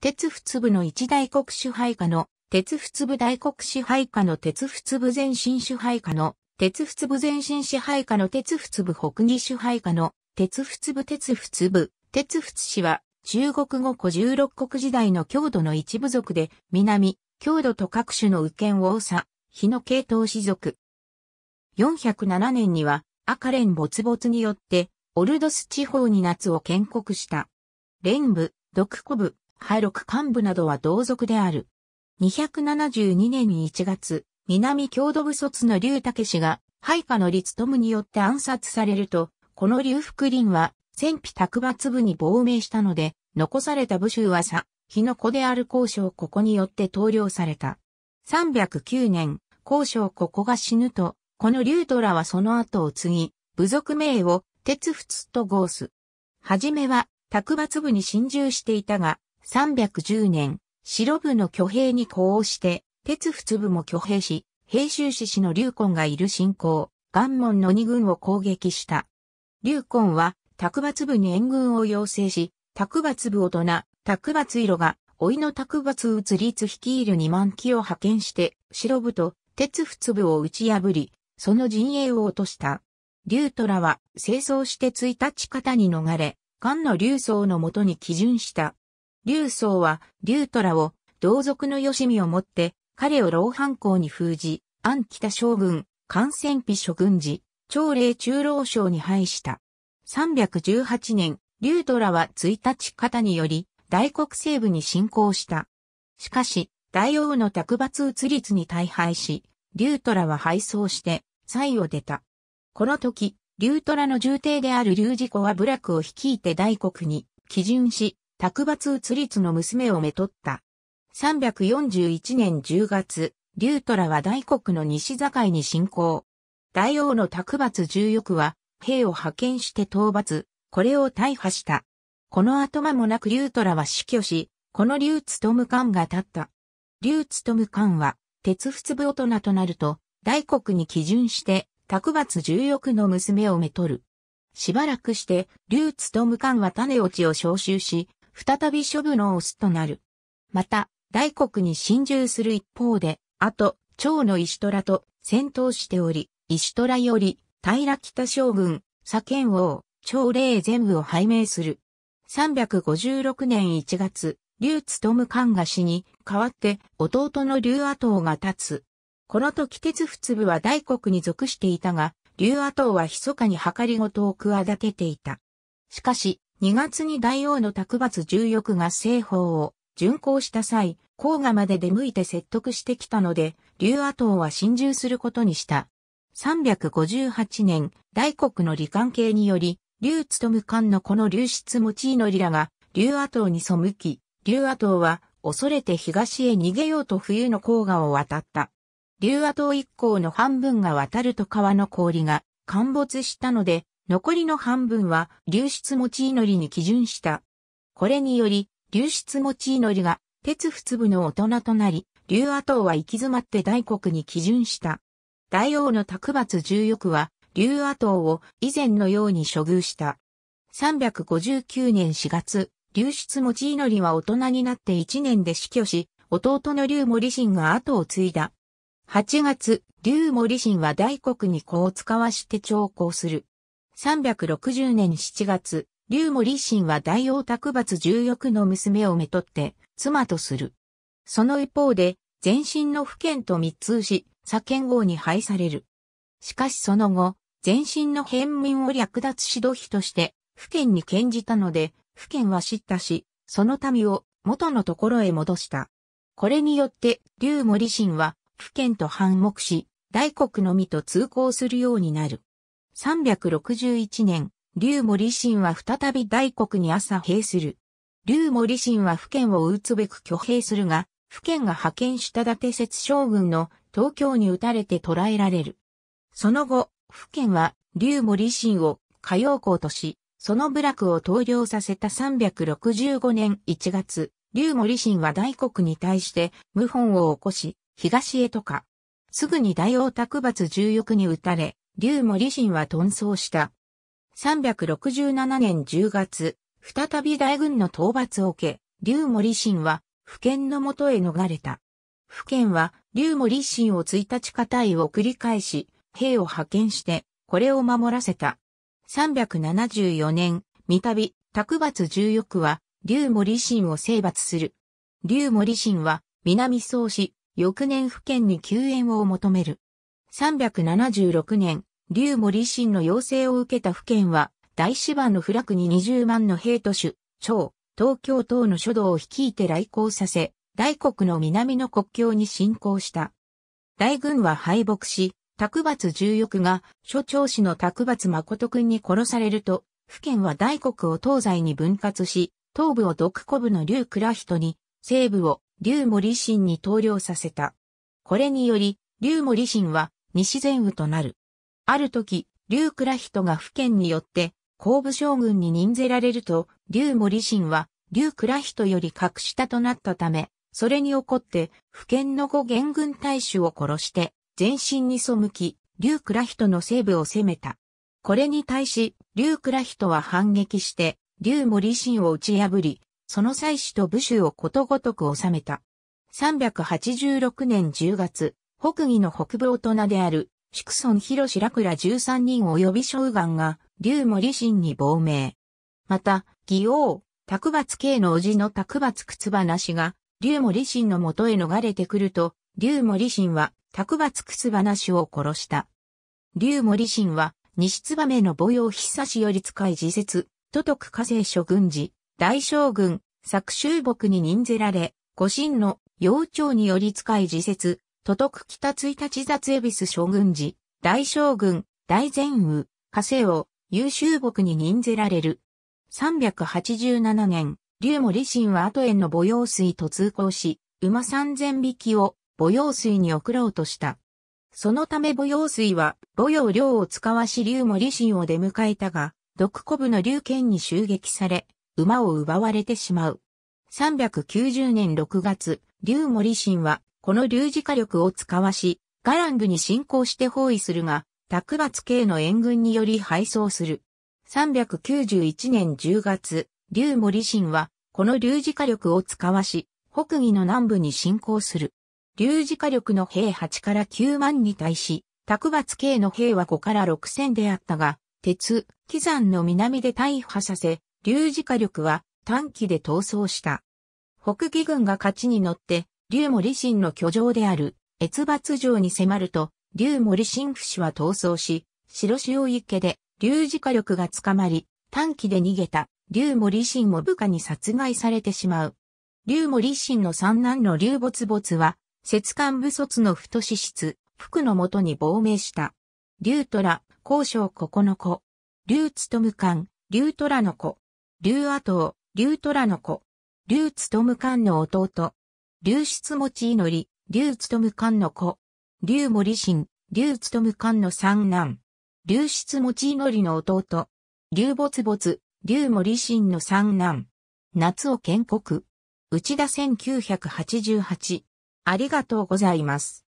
鉄仏部の一大国支配下の、鉄仏部大国支配下の鉄仏部前進支配下の、鉄仏部前進支配下の鉄仏部北義支配下の、鉄仏部鉄仏部、鉄仏氏は、中国語古十六国時代の郷土の一部族で、南、郷土と各種の右権王佐、日の系統氏族。407年には、赤連没没によって、オルドス地方に夏を建国した。連部、独古部、ロ六幹部などは同族である。272年1月、南郷土部卒の竜武氏が、配下の立友によって暗殺されると、この竜福林は、戦費卓抜部に亡命したので、残された武州はさ、日の子である交渉ここによって投了された。309年、交渉ここが死ぬと、この竜虎はその後を継ぎ、部族名を鉄仏と合す。はじめは、卓抜部に侵入していたが、310年、白部の挙兵に呼応して、鉄仏部も挙兵し、平州志士の龍根がいる信仰、岩門の二軍を攻撃した。龍根は、卓抜部に援軍を要請し、卓抜部を大人、卓抜色が、老いの卓抜うつ率率いる二万機を派遣して、白部と鉄仏部を打ち破り、その陣営を落とした。龍虎は、清掃して1日方に逃れ、岩の龍僧のもとに基準した。劉宗は劉虎を同族の吉見をもって彼を老藩校に封じ、安北将軍、関戦費諸軍事、朝礼中老将に配した。318年、劉虎は1日方により、大国西部に侵攻した。しかし、大王の卓抜移立に大敗し、劉虎は敗走して、蔡を出た。この時、劉虎の重帝である劉自子は部落を率いて大国に基準し、卓抜移立の娘をめとった。341年10月、竜虎は大国の西境に侵攻。大王の卓抜重欲は、兵を派遣して討伐、これを大破した。この後間もなく竜虎は死去し、この竜務官が立った。竜務官は、鉄仏部大人となると、大国に基準して、卓抜重欲の娘をめとる。しばらくして、竜務官は種落ちを召集し、再び処分のオスとなる。また、大国に侵入する一方で、あと、趙の石虎と戦闘しており、石虎より、平北将軍、左剣王、朝霊全部を拝命する。356年1月、劉務官が死に、代わって弟の劉阿党が立つ。この時鉄仏部は大国に属していたが、劉阿党は密かに計りごとを企てていた。しかし、2月に大王の卓抜重欲が西方を巡行した際、黄河まで出向いて説得してきたので、劉阿党は侵入することにした。358年、大国の利関係により、劉務官のこの流出持いのりらが、劉阿党に背き、劉阿党は恐れて東へ逃げようと冬の黄河を渡った。劉阿島一行の半分が渡ると川の氷が陥没したので、残りの半分は流出持ち祈りに基準した。これにより、流出持ち祈りが鉄不粒の大人となり、竜阿党は行き詰まって大国に基準した。大王の卓抜重翼は、竜阿党を以前のように処遇した。359年4月、流出持ち祈りは大人になって1年で死去し、弟の竜森信が後を継いだ。8月、竜森信は大国に子を使わして長考する。360年7月、龍森神は大王卓抜重欲の娘をめとって、妻とする。その一方で、全身の府県と密通し、左県王に配される。しかしその後、全身の変民を略奪指導費として、府県に献じたので、府県は知ったし、その民を元のところへ戻した。これによって、龍森神は、府県と反目し、大国のみと通行するようになる。361年、劉森信は再び大国に朝兵する。劉森信は府県を打つべく挙兵するが、府県が派遣した伊達節将軍の東京に撃たれて捕らえられる。その後、府県は劉森信を火曜校とし、その部落を投了させた365年1月、劉森信は大国に対して謀反を起こし、東へとか。すぐに大王卓抜重欲に打たれ、劉森信は遁走した。367年10月、再び大軍の討伐を受け、劉森信は、府県のもとへ逃れた。府県は、劉森信を1日固いを繰り返し、兵を派遣して、これを守らせた。374年、三度、卓抜14は、劉森信を征伐する。劉森信は、南宋市、翌年府県に救援を求める。376年、劉森信の要請を受けた府県は、大芝の不落に20万の兵都主、長、東京等の書道を率いて来航させ、大国の南の国境に侵攻した。大軍は敗北し、卓抜重翼が、所長氏の卓抜誠君に殺されると、府県は大国を東西に分割し、東部を独古部の劉倉人に、西部を劉森信に投了させた。これにより、劉森信は西前雨となる。ある時、竜倉人が府県によって、後部将軍に任ぜられると、竜森信は、竜倉人より格下となったため、それに怒って、府県の五元軍大使を殺して、全身に背き、竜倉人の西部を攻めた。これに対し、竜倉人は反撃して、竜森信を打ち破り、その祭祀と武士をことごとく収めた。386年10月、北魏の北部大人である宿村広志らくら13人及び将軍が、竜森信に亡命。また、義王、卓抜系の叔父の卓抜靴話が、竜森信のもとへ逃れてくると、竜森信は、卓抜靴話を殺した。竜森信は、西燕の母用久しより使い自説、都督家政諸軍事、大将軍、作州木に任ぜられ、五神の幼鳥により使い自説、都督北一日雑恵比寿将軍時、大将軍、大前雨、加勢を優秀木に任ぜられる。387年、竜森神は後園の母用水と通行し、馬三千匹を母用水に送ろうとした。そのため母用水は母用量を使わし竜森神を出迎えたが、毒古部の竜剣に襲撃され、馬を奪われてしまう。390年6月、竜森神はこの竜磁火力を使わし、ガラングに侵攻して包囲するが、卓抜系の援軍により敗走する。391年10月、龍森神は、この竜磁火力を使わし、北魏の南部に侵攻する。竜磁火力の兵8から9万に対し、卓抜系の兵は5から6千であったが、鉄、木山の南で大破させ、竜磁火力は短期で逃走した。北義軍が勝ちに乗って、竜森信の居城である、越抜城に迫ると、竜森信不死は逃走し、白潮池で、竜自火力が捕まり、短期で逃げた、竜森信も部下に殺害されてしまう。竜森信の三男の竜没没は、摂関部卒の太子室、福のもとに亡命した。竜虎、高渉九の子。竜務官、竜虎の子。竜阿東、竜虎の子。竜務官の弟、流出持ち祈り、流務官の子、流森信、流務官の三男、流出持ち祈りの弟、流没没、流森信の三男、夏を建国、内田1988、ありがとうございます。